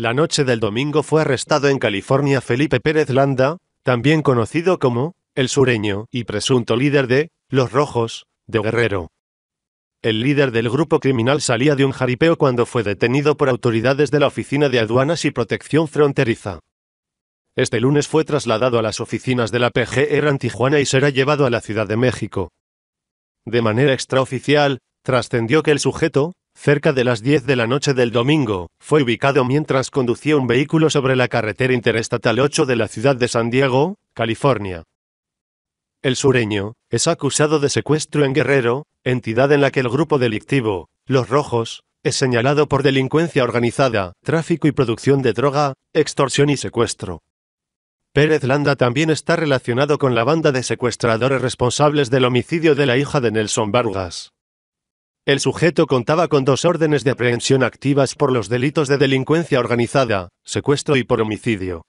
La noche del domingo fue arrestado en California Felipe Pérez Landa, también conocido como el sureño y presunto líder de Los Rojos, de Guerrero. El líder del grupo criminal salía de un jaripeo cuando fue detenido por autoridades de la Oficina de Aduanas y Protección Fronteriza. Este lunes fue trasladado a las oficinas de la PGR en Tijuana y será llevado a la Ciudad de México. De manera extraoficial, trascendió que el sujeto, cerca de las 10 de la noche del domingo, fue ubicado mientras conducía un vehículo sobre la carretera interestatal 8 de la ciudad de San Diego, California. El sureño es acusado de secuestro en Guerrero, entidad en la que el grupo delictivo, Los Rojos, es señalado por delincuencia organizada, tráfico y producción de droga, extorsión y secuestro. Pérez Landa también está relacionado con la banda de secuestradores responsables del homicidio de la hija de Nelson Vargas. El sujeto contaba con dos órdenes de aprehensión activas por los delitos de delincuencia organizada, secuestro y por homicidio.